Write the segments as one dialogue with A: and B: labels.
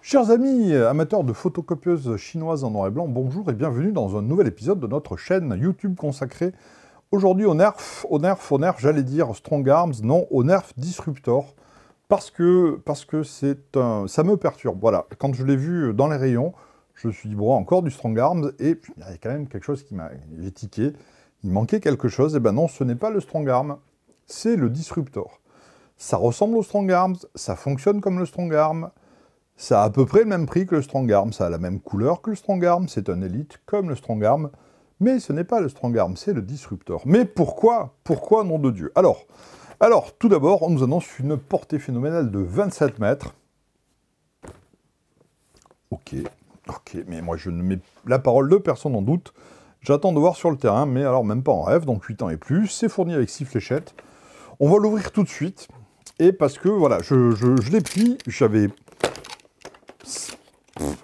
A: Chers amis amateurs de photocopieuses chinoises en noir et blanc, bonjour et bienvenue dans un nouvel épisode de notre chaîne YouTube consacrée aujourd'hui au nerf, au nerf, au nerf, j'allais dire Strong Arms, non, au nerf Disruptor, parce que parce que c'est un, ça me perturbe. Voilà, quand je l'ai vu dans les rayons, je me suis dit bon, encore du Strong Arms et il y avait quand même quelque chose qui m'a étiqué Il manquait quelque chose et ben non, ce n'est pas le Strong Arms, c'est le Disruptor. Ça ressemble au Strong Arms, ça fonctionne comme le Strong Arms ça a à peu près le même prix que le Strong Arm, ça a la même couleur que le Strong Arm, c'est un élite comme le Strong Arm, mais ce n'est pas le Strong Arm, c'est le Disruptor. Mais pourquoi Pourquoi, nom de Dieu Alors, alors tout d'abord, on nous annonce une portée phénoménale de 27 mètres. Ok, ok, mais moi je ne mets la parole de personne en doute. J'attends de voir sur le terrain, mais alors même pas en rêve, donc 8 ans et plus. C'est fourni avec 6 fléchettes. On va l'ouvrir tout de suite. Et parce que, voilà, je l'ai pris, j'avais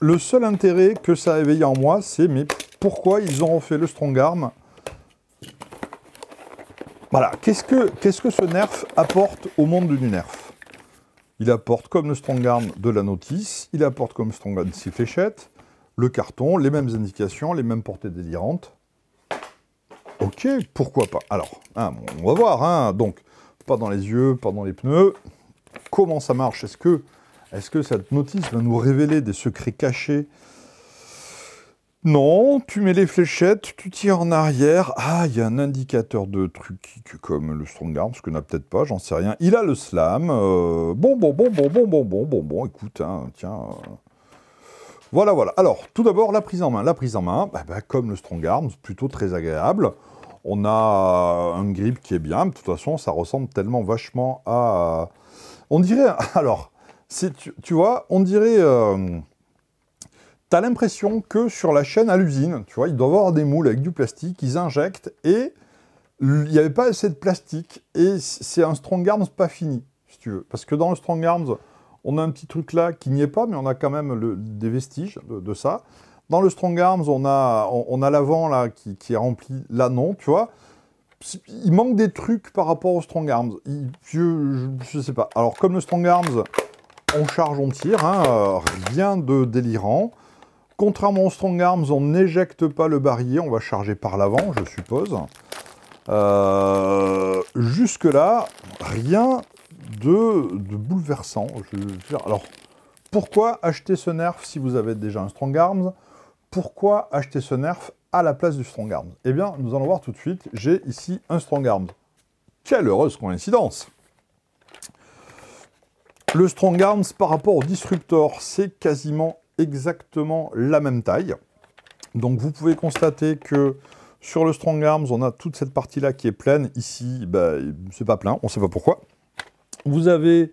A: le seul intérêt que ça a éveillé en moi, c'est mais pourquoi ils ont fait le strong arm Voilà, qu'est-ce que, ce que ce nerf apporte au monde du nerf Il apporte comme le strong arm de la notice, il apporte comme strong arm ses fléchettes, le carton, les mêmes indications, les mêmes portées délirantes. Ok, pourquoi pas Alors, hein, on va voir, hein, donc, pas dans les yeux, pas dans les pneus. Comment ça marche Est-ce que est-ce que cette notice va nous révéler des secrets cachés non, tu mets les fléchettes, tu tires en arrière. Ah, il y a un indicateur de truc comme le strong arm, ce que n'a peut-être pas, j'en sais rien. Il a le slam. Euh, bon, bon, bon, bon, bon, bon, bon, bon, bon, écoute, hein, tiens. Euh. Voilà, voilà. Alors, tout d'abord, la prise en main. La prise en main, bah, bah, comme le strong Arms, plutôt très agréable. On a un grip qui est bien. De toute façon, ça ressemble tellement vachement à... On dirait... Alors, tu, tu, vois, on dirait... Euh, T'as l'impression que sur la chaîne à l'usine, tu vois, ils doivent avoir des moules avec du plastique, ils injectent et il n'y avait pas assez de plastique et c'est un Strong Arms pas fini, si tu veux. Parce que dans le Strong Arms, on a un petit truc là qui n'y est pas, mais on a quand même des vestiges de, ça. Dans le Strong Arms, on a, on, l'avant là qui, est rempli, là non, tu vois. Il manque des trucs par rapport au Strong Arms. je, je sais pas. Alors comme le Strong Arms, on charge, on tire, hein, euh, rien de délirant. Contrairement au Strong Arms, on n'éjecte pas le barillet, on va charger par l'avant, je suppose. Euh, jusque-là, rien de, bouleversant. alors, pourquoi acheter ce nerf si vous avez déjà un Strong Arms Pourquoi acheter ce nerf à la place du Strong Arms Eh bien, nous allons voir tout de suite. J'ai ici un Strong Arms. Quelle heureuse coïncidence le Strong Arms par rapport au Disruptor, c'est quasiment exactement la même taille. Donc vous pouvez constater que sur le Strong Arms, on a toute cette partie-là qui est pleine. Ici, ce ben, c'est pas plein, on ne sait pas pourquoi. Vous avez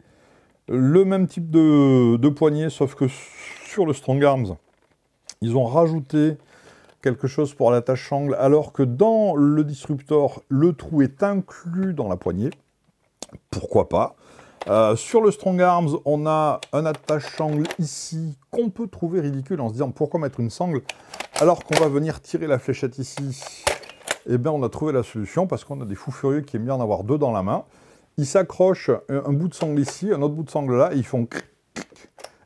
A: le même type de, de, poignée, sauf que sur le Strong Arms, ils ont rajouté quelque chose pour la angle, alors que dans le Disruptor, le trou est inclus dans la poignée. Pourquoi pas euh, sur le Strong Arms, on a un attache-sangle ici qu'on peut trouver ridicule en se disant pourquoi mettre une sangle alors qu'on va venir tirer la fléchette ici. Eh bien, on a trouvé la solution parce qu'on a des fous furieux qui aiment bien en avoir deux dans la main. Ils s'accrochent un, bout de sangle ici, un autre bout de sangle là, ils font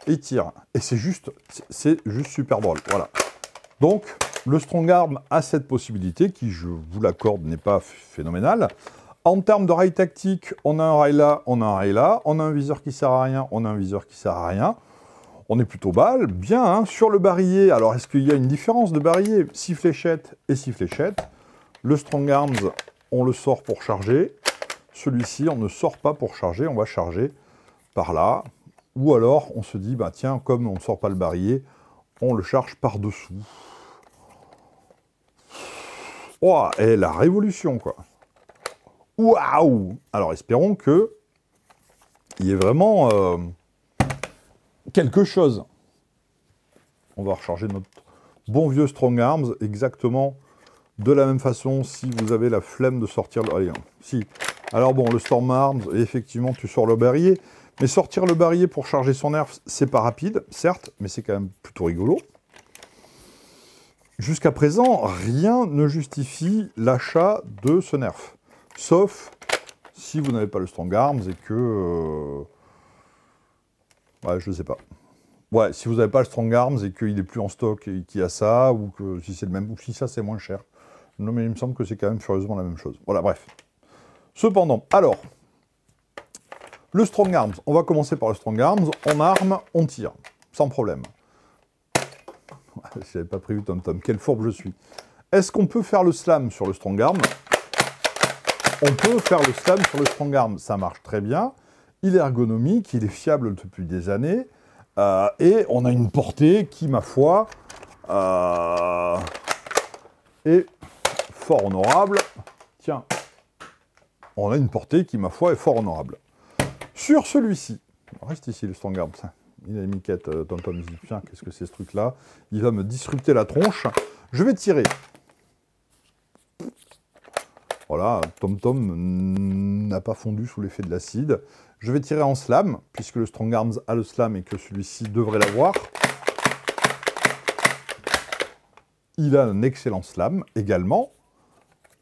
A: et ils tirent. Et c'est juste, c'est juste super drôle. Voilà. Donc, le Strong Arms a cette possibilité qui, je vous l'accorde, n'est pas phénoménale. En termes de rail tactique, on a un rail là, on a un rail là, on a un viseur qui sert à rien, on a un viseur qui sert à rien. On est plutôt balle, bien, hein. sur le barillet. Alors, est-ce qu'il y a une différence de barillet Six fléchettes et six fléchettes. Le Strong Arms, on le sort pour charger. Celui-ci, on ne sort pas pour charger, on va charger par là. Ou alors, on se dit, bah tiens, comme on ne sort pas le barillet, on le charge par-dessous. Oh, et la révolution, quoi Waouh Alors espérons que il y ait vraiment euh, quelque chose. On va recharger notre bon vieux Strong Arms exactement de la même façon si vous avez la flemme de sortir le... Allez, si. Alors bon, le Storm Arms, effectivement, tu sors le barrier. Mais sortir le barrier pour charger son nerf, c'est pas rapide, certes, mais c'est quand même plutôt rigolo. Jusqu'à présent, rien ne justifie l'achat de ce nerf. Sauf si vous n'avez pas le Strong Arms et que... Euh, ouais, je ne sais pas. Ouais, si vous n'avez pas le Strong Arms et qu'il n'est plus en stock et qu'il y a ça, ou que si c'est le même, ou si ça c'est moins cher. Non mais il me semble que c'est quand même furieusement la même chose. Voilà, bref. Cependant, alors, le Strong Arms, on va commencer par le Strong Arms, on arme, on tire, sans problème. Je n'avais pas prévu Tom Tom, quelle fourbe je suis. Est-ce qu'on peut faire le slam sur le Strong Arms on peut faire le slam sur le strong arm, ça marche très bien. Il est ergonomique, il est fiable depuis des années, euh, et on a une portée qui, ma foi, euh, est fort honorable. Tiens, on a une portée qui, ma foi, est fort honorable. Sur celui-ci, reste ici le strong arm, il a une miquette Tom Tom Tiens, qu'est-ce que c'est ce truc-là Il va me disrupter la tronche. Je vais tirer voilà, Tom Tom n'a pas fondu sous l'effet de l'acide. Je vais tirer en slam, puisque le Strong Arms a le slam et que celui-ci devrait l'avoir. Il a un excellent slam également.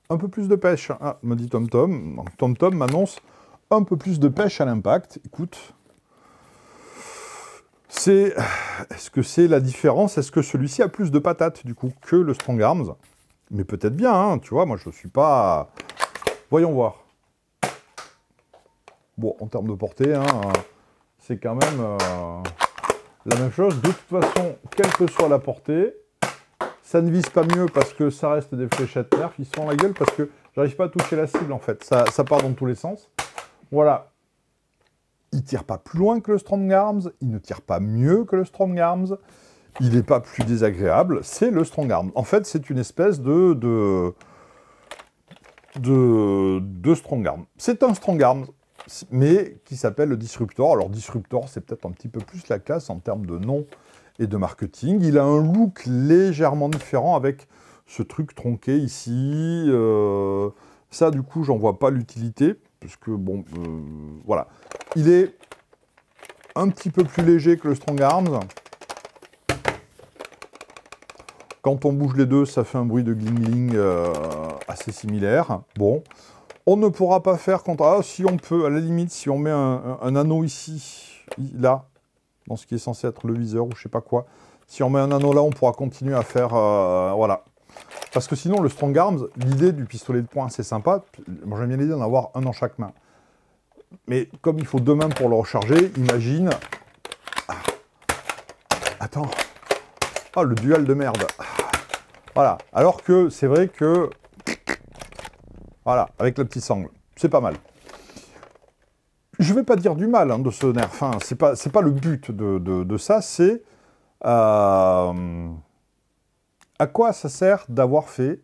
A: Un peu plus de pêche, hein, me dit Tom Tom. Tom Tom m'annonce un peu plus de pêche à l'impact. Écoute, Est-ce que c'est la différence Est-ce que celui-ci a plus de patates, du coup, que le Strong Arms mais peut-être bien, hein, tu vois, moi je suis pas... Voyons voir. Bon, en termes de portée, hein, c'est quand même euh, la même chose. De toute façon, quelle que soit la portée, ça ne vise pas mieux parce que ça reste des fléchettes nerfs. Ils sont en la gueule parce que j'arrive pas à toucher la cible, en fait. Ça, part dans tous les sens. Voilà. Il tire pas plus loin que le Strong Arms. Il ne tire pas mieux que le Strong Arms il n'est pas plus désagréable, c'est le strong arm. En fait, c'est une espèce de, de, de, strong arm. C'est un strong arm, mais qui s'appelle le disruptor. Alors, disruptor, c'est peut-être un petit peu plus la classe en termes de nom et de marketing. Il a un look légèrement différent avec ce truc tronqué ici. Euh, ça, du coup, j'en vois pas l'utilité, puisque, bon, euh, voilà. Il est un petit peu plus léger que le strong arms. Quand on bouge les deux, ça fait un bruit de glingling euh, assez similaire. Bon, on ne pourra pas faire contre... Ah, si on peut, à la limite, si on met un, anneau ici, là, dans ce qui est censé être le viseur ou je sais pas quoi, si on met un anneau là, on pourra continuer à faire... Euh, voilà. Parce que sinon, le Strong Arms, l'idée du pistolet de poing, c'est sympa. Moi, j'aime bien l'idée d'en avoir un en chaque main. Mais comme il faut deux mains pour le recharger, imagine... Ah. Attends, Oh, le dual de merde. Voilà. Alors que c'est vrai que... Voilà, avec la petite sangle. C'est pas mal. Je vais pas dire du mal hein, de ce nerf. fin, hein. c'est pas, pas le but de, ça, c'est... Euh, à quoi ça sert d'avoir fait...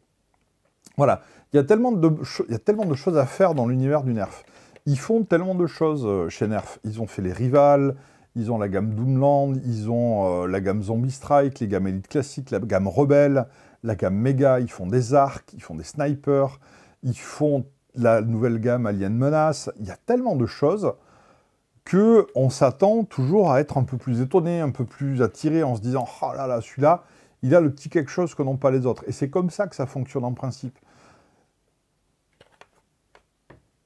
A: Voilà. Il y, a tellement de, il y a tellement de choses à faire dans l'univers du nerf. Ils font tellement de choses euh, chez Nerf. Ils ont fait les rivales, ils ont la gamme Doomland, ils ont euh, la gamme Zombie Strike, les gammes Elite Classique, la gamme Rebelle, la gamme Mega, ils font des arcs, ils font des snipers, ils font la nouvelle gamme Alien Menace. Il y a tellement de choses que on s'attend toujours à être un peu plus étonné, un peu plus attiré en se disant « Oh là là, celui-là, il a le petit quelque chose que n'ont pas les autres. » Et c'est comme ça que ça fonctionne en principe.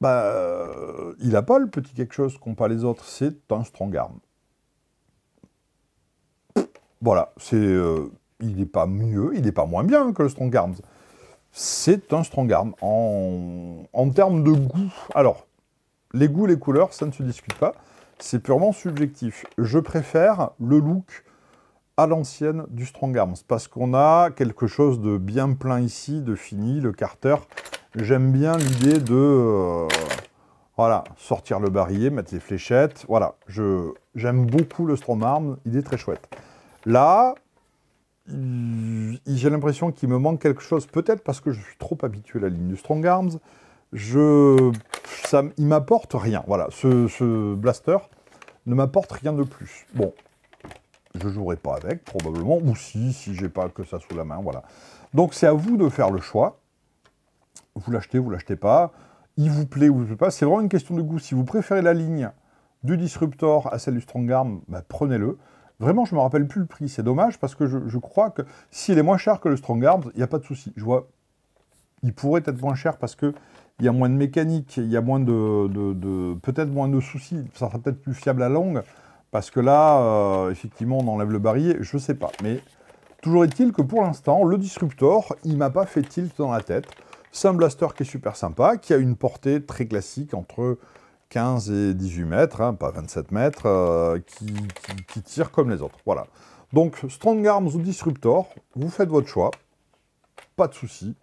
A: Bah, euh, il n'a pas le petit quelque chose qu'ont pas les autres, c'est un strong arm. Voilà, c'est, euh, il n'est pas mieux, il n'est pas moins bien que le Strong Arms. C'est un Strong Arms. en, en termes de goût. Alors, les goûts, les couleurs, ça ne se discute pas. C'est purement subjectif. Je préfère le look à l'ancienne du Strong Arms, parce qu'on a quelque chose de bien plein ici, de fini, le carter. J'aime bien l'idée de euh, voilà, sortir le barillet, mettre les fléchettes. Voilà, j'aime beaucoup le Strong Arms, il est très chouette. Là, j'ai l'impression qu'il me manque quelque chose, peut-être parce que je suis trop habitué à la ligne du Strong Arms. Je, ça, il m'apporte rien. Voilà, ce, blaster ne m'apporte rien de plus. Bon, je jouerai pas avec, probablement, ou si, si j'ai pas que ça sous la main, voilà. Donc c'est à vous de faire le choix. Vous l'achetez, vous l'achetez pas. Il vous plaît ou vous pas. C'est vraiment une question de goût. Si vous préférez la ligne du Disruptor à celle du Strong Arms, bah, prenez-le. Vraiment, je ne me rappelle plus le prix. C'est dommage parce que je, crois que s'il est moins cher que le Strong Guard, il n'y a pas de souci. Je vois, il pourrait être moins cher parce qu'il y a moins de mécanique, il y a moins de, peut-être moins de soucis. Ça sera peut-être plus fiable à longue parce que là, euh, effectivement, on enlève le barillet. Je ne sais pas, mais toujours est-il que pour l'instant, le Disruptor, il m'a pas fait tilt dans la tête. C'est un blaster qui est super sympa, qui a une portée très classique entre 15 et 18 mètres, hein, pas 27 mètres, euh, qui, tirent comme les autres. Voilà. Donc, Strong Arms ou Disruptor, vous faites votre choix. Pas de souci.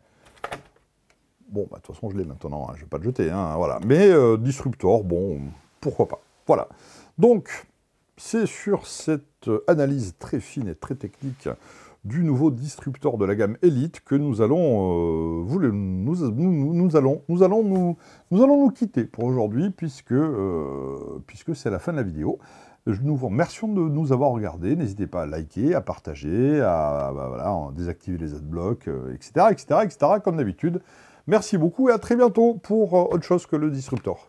A: Bon, bah, de toute façon, je l'ai maintenant, hein, je ne vais pas le jeter. Hein, voilà. Mais euh, Disruptor, bon, pourquoi pas. Voilà. Donc, c'est sur cette euh, analyse très fine et très technique du nouveau disrupteur de la gamme Elite que nous allons, euh, nous, allons, nous, allons, nous, allons nous quitter pour aujourd'hui puisque, euh, puisque c'est la fin de la vidéo. Nous vous remercions de nous avoir regardé, N'hésitez pas à liker, à partager, à, bah, désactiver les adblocks, etc., etc., etc., comme d'habitude. Merci beaucoup et à très bientôt pour euh, autre chose que le disrupteur